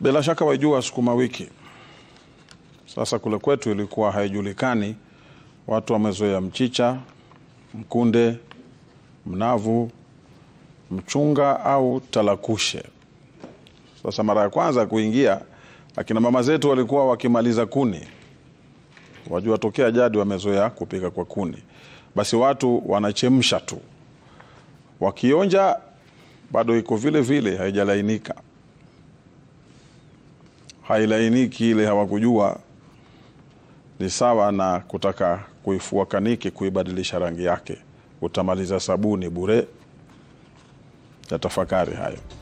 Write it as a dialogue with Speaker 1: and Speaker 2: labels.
Speaker 1: Bila shaka wajua sukuma wiki. Sasa kule kwetu ilikuwa haijulikani, watu wamezoea mchicha, mkunde, mnavu, mchunga au talakushe. Sasa mara ya kwanza kuingia, akina mama zetu walikuwa wakimaliza kuni. Wajua tokea jadi wamezoea kupika kwa kuni, basi watu wanachemsha tu, wakionja bado iko vile vile, haijalainika hailainiki ile hawakujua ni sawa na kutaka kuifua kaniki kuibadilisha rangi yake utamaliza sabuni bure ya tafakari hayo